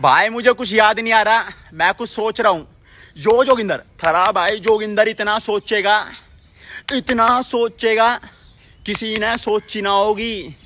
भाई मुझे कुछ याद नहीं आ रहा मैं कुछ सोच रहा हूँ जो जोगिंदर थरा भाई जोगिंदर इतना सोचेगा इतना सोचेगा किसी ने सोची ना होगी